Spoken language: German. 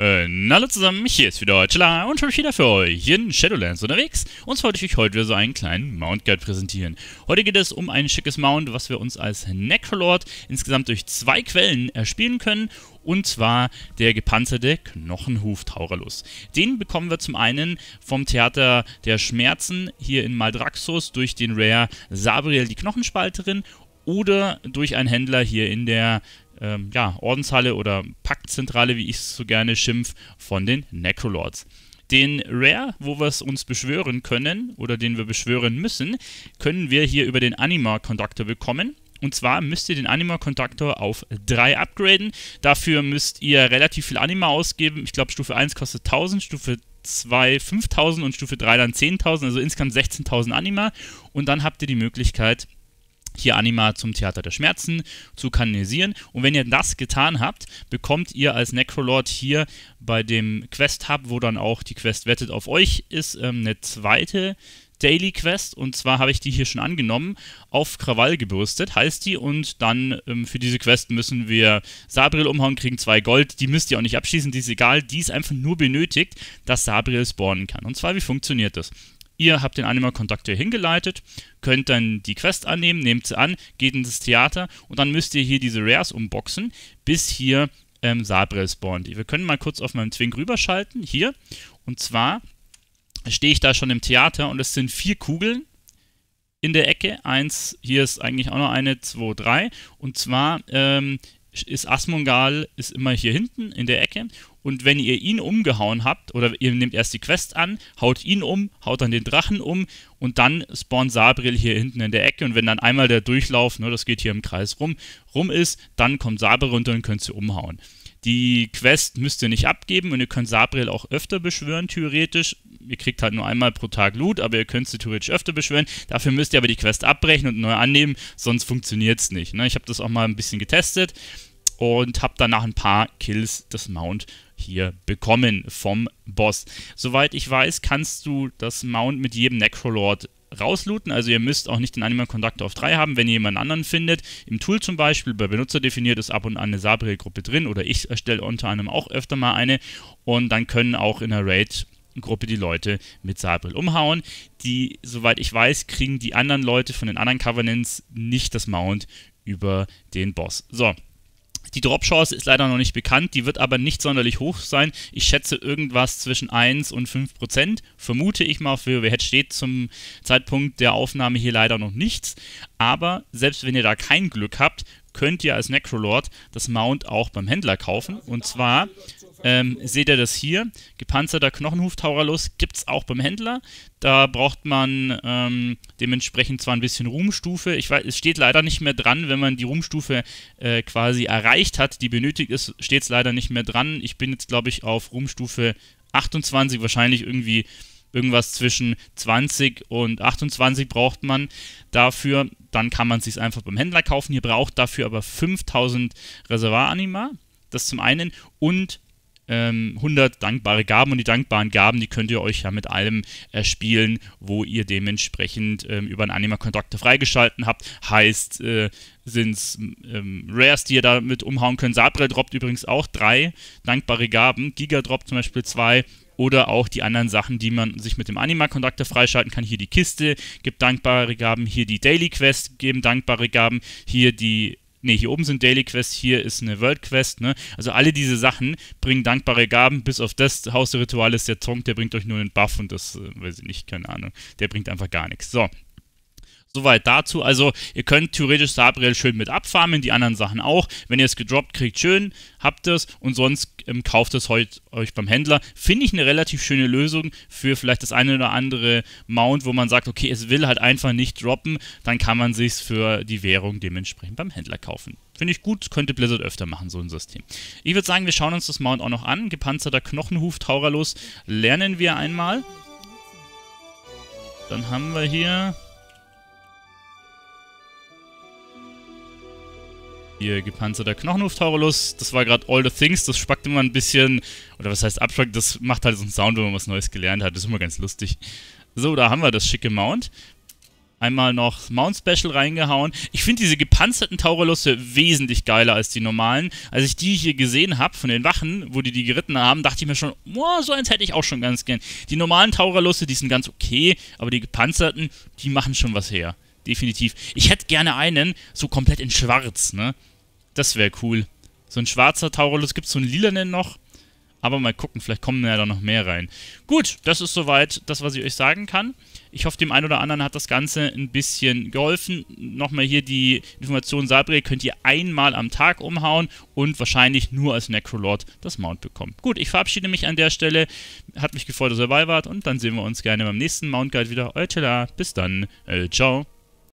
Äh, hallo zusammen, hier ist wieder Chilla und schon wieder für euch in Shadowlands unterwegs. Und zwar wollte ich euch heute wieder so einen kleinen Mount Guide präsentieren. Heute geht es um ein schickes Mount, was wir uns als Necrolord insgesamt durch zwei Quellen erspielen können. Und zwar der gepanzerte Knochenhuf Tauralus. Den bekommen wir zum einen vom Theater der Schmerzen hier in Maldraxxus durch den Rare Sabriel die Knochenspalterin oder durch einen Händler hier in der ähm, ja, Ordenshalle oder Paktzentrale, wie ich es so gerne schimpf, von den Necrolords. Den Rare, wo wir es uns beschwören können oder den wir beschwören müssen, können wir hier über den Anima-Conductor bekommen. Und zwar müsst ihr den Anima-Kontaktor auf 3 upgraden. Dafür müsst ihr relativ viel Anima ausgeben. Ich glaube, Stufe 1 kostet 1000, Stufe 2 5000 und Stufe 3 dann 10.000, also insgesamt 16.000 Anima. Und dann habt ihr die Möglichkeit, hier Anima zum Theater der Schmerzen zu kanonisieren. Und wenn ihr das getan habt, bekommt ihr als Necrolord hier bei dem Quest Hub, wo dann auch die Quest Wettet auf euch ist, ähm, eine zweite Daily Quest. Und zwar habe ich die hier schon angenommen, auf Krawall gebürstet, heißt die. Und dann ähm, für diese Quest müssen wir Sabriel umhauen, kriegen zwei Gold. Die müsst ihr auch nicht abschließen, die ist egal. Die ist einfach nur benötigt, dass Sabriel spawnen kann. Und zwar, wie funktioniert das? Ihr habt den Anime-Kontakt hier hingeleitet, könnt dann die Quest annehmen, nehmt sie an, geht ins Theater und dann müsst ihr hier diese Rares umboxen, bis hier ähm, Sabre spawnt. Wir können mal kurz auf meinem Twing rüberschalten, hier. Und zwar stehe ich da schon im Theater und es sind vier Kugeln in der Ecke. Eins, hier ist eigentlich auch noch eine, zwei, drei. Und zwar ähm, ist Asmongal ist immer hier hinten in der Ecke und wenn ihr ihn umgehauen habt, oder ihr nehmt erst die Quest an, haut ihn um, haut dann den Drachen um und dann spawnt Sabriel hier hinten in der Ecke und wenn dann einmal der Durchlauf, ne, das geht hier im Kreis rum, rum ist, dann kommt Sabriel runter und könnt sie umhauen. Die Quest müsst ihr nicht abgeben und ihr könnt Sabriel auch öfter beschwören, theoretisch. Ihr kriegt halt nur einmal pro Tag Loot, aber ihr könnt sie theoretisch öfter beschwören. Dafür müsst ihr aber die Quest abbrechen und neu annehmen, sonst funktioniert es nicht. Ne? Ich habe das auch mal ein bisschen getestet und habe danach ein paar Kills das Mount hier bekommen vom Boss. Soweit ich weiß, kannst du das Mount mit jedem Necrolord rauslooten. Also ihr müsst auch nicht den Animal kontakte auf 3 haben, wenn ihr jemanden anderen findet. Im Tool zum Beispiel, bei Benutzer definiert ist ab und an eine Sabriel-Gruppe drin oder ich erstelle unter anderem auch öfter mal eine und dann können auch in einer Raid Gruppe die Leute mit Sabril umhauen. Die, soweit ich weiß, kriegen die anderen Leute von den anderen Covenants nicht das Mount über den Boss. So, die Drop-Chance ist leider noch nicht bekannt, die wird aber nicht sonderlich hoch sein. Ich schätze irgendwas zwischen 1 und 5 Prozent, vermute ich mal. Für WHET steht zum Zeitpunkt der Aufnahme hier leider noch nichts. Aber selbst wenn ihr da kein Glück habt, könnt ihr als Necrolord das Mount auch beim Händler kaufen. Und zwar ähm, seht ihr das hier, gepanzerter Knochenhuftauralus gibt es auch beim Händler. Da braucht man ähm, dementsprechend zwar ein bisschen Ruhmstufe. Ich weiß, es steht leider nicht mehr dran, wenn man die Ruhmstufe äh, quasi erreicht hat, die benötigt ist, steht es leider nicht mehr dran. Ich bin jetzt, glaube ich, auf Ruhmstufe 28 wahrscheinlich irgendwie irgendwas zwischen 20 und 28 braucht man dafür. Dann kann man es sich einfach beim Händler kaufen. Ihr braucht dafür aber 5000 Reservoir-Anima. Das zum einen und 100 ähm, dankbare Gaben und die dankbaren Gaben, die könnt ihr euch ja mit allem erspielen, wo ihr dementsprechend ähm, über einen Anima Kontakte freigeschalten habt. Heißt, äh, sind es ähm, Rares, die ihr damit umhauen könnt. Sabre droppt übrigens auch drei dankbare Gaben. Giga droppt zum Beispiel zwei oder auch die anderen Sachen, die man sich mit dem Anima-Kontakte freischalten kann. Hier die Kiste gibt dankbare Gaben, hier die Daily Quest geben dankbare Gaben, hier die nee, hier oben sind Daily Quests, hier ist eine World Quest, ne? Also alle diese Sachen bringen dankbare Gaben, bis auf das Haus der Rituale ist der Zonk, der bringt euch nur einen Buff und das, äh, weiß ich nicht, keine Ahnung, der bringt einfach gar nichts. So, Soweit dazu. Also ihr könnt theoretisch Sabriel schön mit abfarmen, die anderen Sachen auch. Wenn ihr es gedroppt kriegt, schön, habt es und sonst ähm, kauft es heute euch beim Händler. Finde ich eine relativ schöne Lösung für vielleicht das eine oder andere Mount, wo man sagt, okay, es will halt einfach nicht droppen, dann kann man sich für die Währung dementsprechend beim Händler kaufen. Finde ich gut, könnte Blizzard öfter machen, so ein System. Ich würde sagen, wir schauen uns das Mount auch noch an. Gepanzerter Knochenhuf, Tauralos, lernen wir einmal. Dann haben wir hier Hier, gepanzerter Knochenhuftaurulus. Das war gerade All the Things. Das spackt immer ein bisschen. Oder was heißt abspackt? Das macht halt so einen Sound, wenn man was Neues gelernt hat. Das ist immer ganz lustig. So, da haben wir das schicke Mount. Einmal noch Mount Special reingehauen. Ich finde diese gepanzerten Taurelusse wesentlich geiler als die normalen. Als ich die hier gesehen habe von den Wachen, wo die die geritten haben, dachte ich mir schon, oh, so eins hätte ich auch schon ganz gern. Die normalen Taurelusse, die sind ganz okay, aber die gepanzerten, die machen schon was her definitiv. Ich hätte gerne einen, so komplett in schwarz, ne? Das wäre cool. So ein schwarzer Taurolus gibt es so einen lilanen noch. Aber mal gucken, vielleicht kommen ja da noch mehr rein. Gut, das ist soweit das, was ich euch sagen kann. Ich hoffe, dem einen oder anderen hat das Ganze ein bisschen geholfen. Nochmal hier die Information, Sabriel könnt ihr einmal am Tag umhauen und wahrscheinlich nur als Necrolord das Mount bekommen. Gut, ich verabschiede mich an der Stelle. Hat mich gefreut, dass ihr dabei wart und dann sehen wir uns gerne beim nächsten Mount Guide wieder. Euer Tela, bis dann. Äh, ciao.